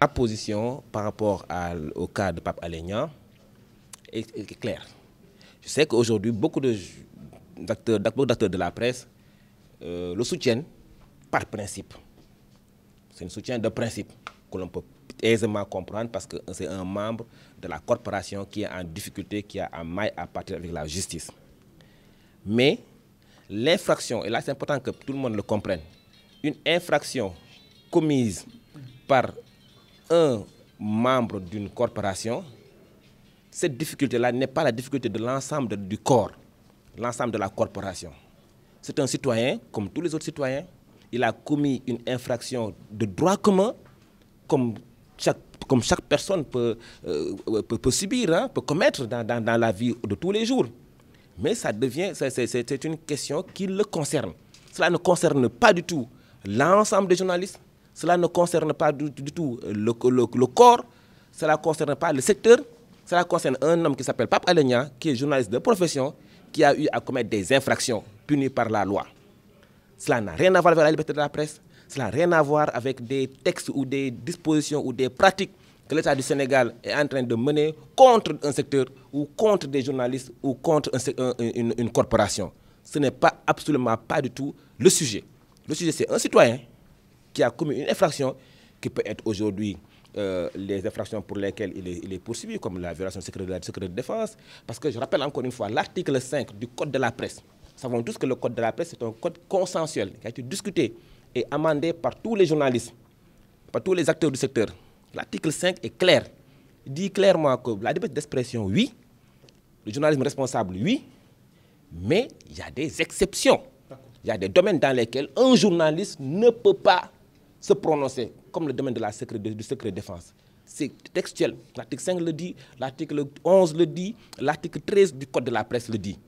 Ma position par rapport au cas de Pape Alénian est, claire. Je sais qu'aujourd'hui, beaucoup d'acteurs de la presse euh, le soutiennent par principe. C'est un soutien de principe que l'on peut aisément comprendre parce que c'est un membre de la corporation qui est en difficulté, qui a un maille à partir avec la justice. Mais l'infraction, et là c'est important que tout le monde le comprenne, une infraction commise par un membre d'une corporation, cette difficulté-là n'est pas la difficulté de l'ensemble du corps, l'ensemble de la corporation. C'est un citoyen, comme tous les autres citoyens, il a commis une infraction de droit commun, comme chaque, comme chaque personne peut, euh, peut, subir, hein, peut commettre dans, dans, la vie de tous les jours. Mais ça devient, c'est une question qui le concerne. Cela ne concerne pas du tout l'ensemble des journalistes, cela ne concerne pas du, tout le, corps, cela ne concerne pas le secteur, cela concerne un homme qui s'appelle Pape Alenia, qui est journaliste de profession, qui a eu à commettre des infractions punies par la loi. Cela n'a rien à voir avec la liberté de la presse, cela n'a rien à voir avec des textes ou des dispositions ou des pratiques que l'État du Sénégal est en train de mener contre un secteur ou contre des journalistes ou contre une, corporation. Ce n'est pas absolument pas du tout le sujet. Le sujet, c'est un citoyen qui a commis une infraction qui peut être aujourd'hui euh, les infractions pour lesquelles il est, poursuivi, comme la violation secret de la de défense. Parce que je rappelle encore une fois, l'article 5 du Code de la presse, savons tous que le Code de la presse est un code consensuel qui a été discuté et amendé par tous les journalistes, par tous les acteurs du secteur. L'article 5 est clair. Il dit clairement que la liberté d'expression, oui, le journalisme responsable, oui, mais il y a des exceptions. Il y a des domaines dans lesquels un journaliste ne peut pas se prononcer, comme le domaine de la secret, du secret défense. C'est textuel. L'article 5 le dit, l'article 11 le dit, l'article 13 du Code de la presse le dit.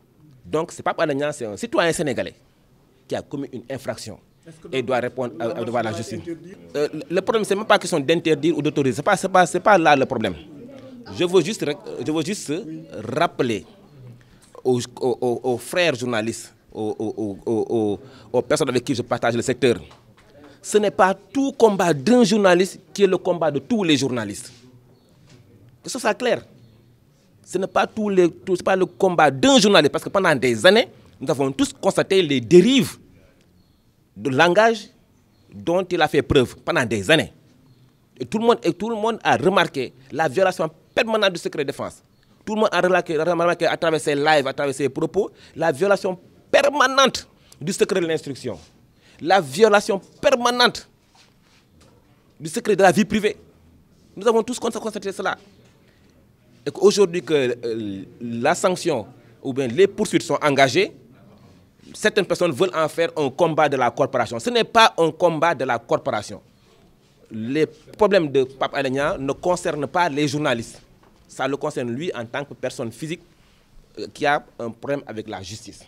Donc, c'est pas c'est un citoyen sénégalais qui a commis une infraction et doit répondre à, la justice. Euh, le problème, c'est même pas question d'interdire ou d'autoriser. Ce n'est pas, c'est pas, là le problème. Je veux juste, euh, je veux juste rappeler aux, frères journalistes, aux personnes avec qui je partage le secteur, ce n'est pas tout combat d'un journaliste qui est le combat de tous les journalistes. Que ce soit clair. Ce n'est pas, tout le combat d'un journaliste, parce que pendant des années, nous avons tous constaté les dérives de langage dont il a fait preuve pendant des années. Et tout le monde, a remarqué la violation permanente du secret de défense. Tout le monde a remarqué à travers ses lives, à travers ses propos, la violation permanente du secret de l'instruction la violation permanente du secret de la vie privée. Nous avons tous constaté cela. Et qu'aujourd'hui que euh, la sanction ou bien les poursuites sont engagées, certaines personnes veulent en faire un combat de la corporation. Ce n'est pas un combat de la corporation. Les problèmes de Pape Alenia ne concernent pas les journalistes. Ça le concerne lui en tant que personne physique euh, qui a un problème avec la justice.